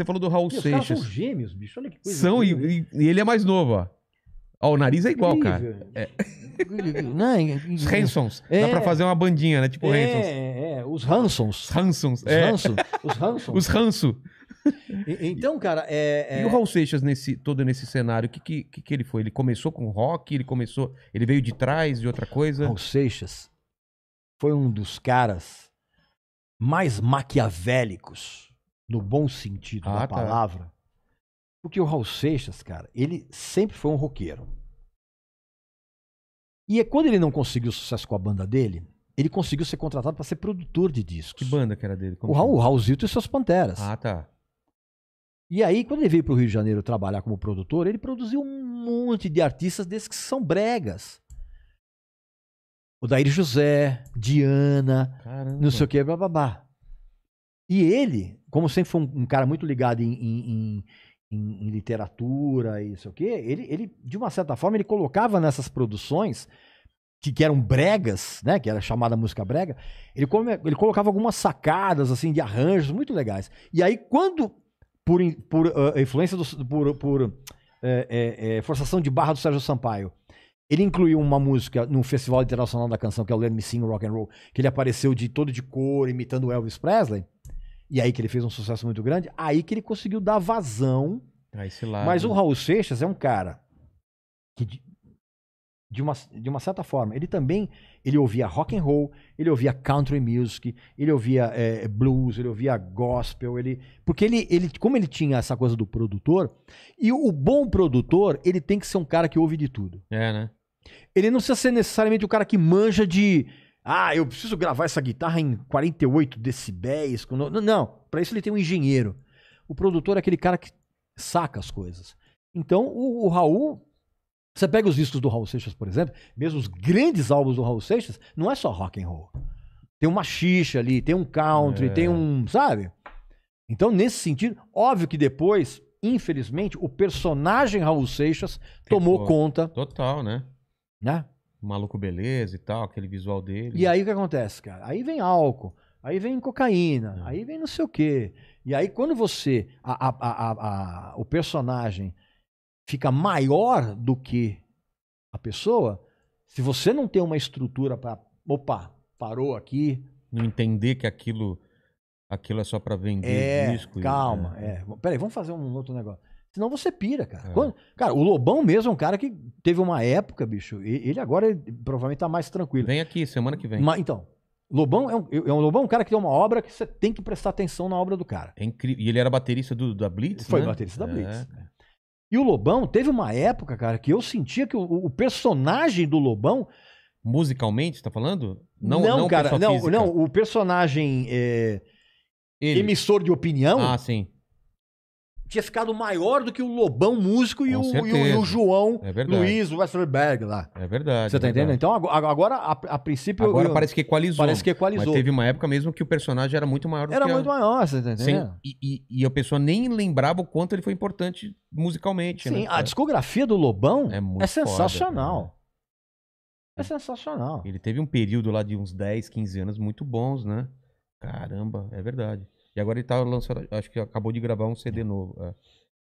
Você falou do Raul Meu, Seixas. Os são gêmeos, bicho. Olha que coisa. São, e, e, ele é mais novo, ó. Ó, o nariz é igual, cara. É. é os Hansons. É. Dá pra fazer uma bandinha, né? Tipo é, Hansons. É, é. Os Hansons. Hansons. Os, é. Hansons. Os Hansons. Os Hanso. então, cara, é, é, E o Raul Seixas, nesse, todo nesse cenário, o que, que, que ele foi? Ele começou com rock? Ele começou... Ele veio de trás, de outra coisa? Raul Seixas foi um dos caras mais maquiavélicos no bom sentido ah, da tá. palavra. Porque o Raul Seixas, cara, ele sempre foi um roqueiro. E é quando ele não conseguiu sucesso com a banda dele, ele conseguiu ser contratado para ser produtor de discos. Que banda que era dele? Como o Raul, Raulzito e suas Panteras. Ah, tá. E aí, quando ele veio para o Rio de Janeiro trabalhar como produtor, ele produziu um monte de artistas desses que são bregas. O Dair José, Diana, Caramba. não sei o que, blá. E ele como sempre foi um, um cara muito ligado em, em, em, em literatura e isso aqui, ele, ele, de uma certa forma, ele colocava nessas produções que, que, eram bregas, né? Que era chamada música brega. Ele, come, ele colocava algumas sacadas, assim, de arranjos muito legais. E aí, quando, por, por uh, influência do, por, por é, é, forçação de barra do Sérgio Sampaio, ele incluiu uma música no Festival Internacional da Canção, que é o Let Me Sing Rock and Roll, que ele apareceu de todo de cor, imitando Elvis Presley. E aí que ele fez um sucesso muito grande, aí que ele conseguiu dar vazão. A ah, esse lado. Mas o Raul Seixas é um cara que de, de uma, de uma certa forma, ele também ele ouvia rock and roll, ele ouvia country music, ele ouvia é, blues, ele ouvia gospel, ele porque ele, ele como ele tinha essa coisa do produtor e o bom produtor ele tem que ser um cara que ouve de tudo. É, né? Ele não precisa ser necessariamente o cara que manja de ah, eu preciso gravar essa guitarra em 48 decibéis. Não, não. para isso ele tem um engenheiro. O produtor é aquele cara que saca as coisas. Então o, o Raul você pega os discos do Raul Seixas, por exemplo, mesmo os grandes álbuns do Raul Seixas, não é só rock and roll. Tem uma xixa ali, tem um country, é. tem um, sabe? Então, nesse sentido, óbvio que depois, infelizmente, o personagem Raul Seixas Ficou. tomou conta. Total, né? Né? maluco beleza e tal, aquele visual dele. E aí o que acontece, cara? Aí vem álcool, aí vem cocaína, é. aí vem não sei o quê. E aí quando você, a, a, a, o personagem fica maior do que a pessoa, se você não tem uma estrutura para, opa, parou aqui. Não entender que aquilo aquilo é só para vender é, disco. Calma, e, é. é. Peraí, vamos fazer um outro negócio. Senão você pira, cara. É. Quando, cara, o Lobão mesmo é um cara que teve uma época, bicho. Ele agora ele, é, provavelmente tá mais tranquilo. Vem aqui, semana que vem. Mas, então, Lobão é um, é um Lobão, é um cara que tem uma obra que você tem que prestar atenção na obra do cara. É incrível. E ele era baterista do, da Blitz? Foi né? baterista da é, Blitz. E o Lobão teve uma época, cara, que eu sentia que o, o personagem do Lobão. Musicalmente, você tá falando? Não, não, não cara, não, não. O personagem é, emissor de opinião. Ah, sim tinha ficado maior do que o Lobão Músico e, o, e, o, e o, João é Luiz Westerberg lá. É verdade. Você tá é entendendo? Então agora, a, a princípio. Agora eu, parece que equalizou. Parece que equalizou. Mas teve uma época mesmo que o personagem era muito maior do era que Era muito a... maior, você tá entendendo? Sim, E, e, e, a pessoa nem lembrava o quanto ele foi importante musicalmente. Sim, né? a é. discografia do Lobão é, é sensacional. Foda, é sensacional. Ele teve um período lá de uns 10, 15 anos muito bons, né? Caramba, é verdade. E agora ele tá lançando, acho que acabou de gravar um CD novo. É.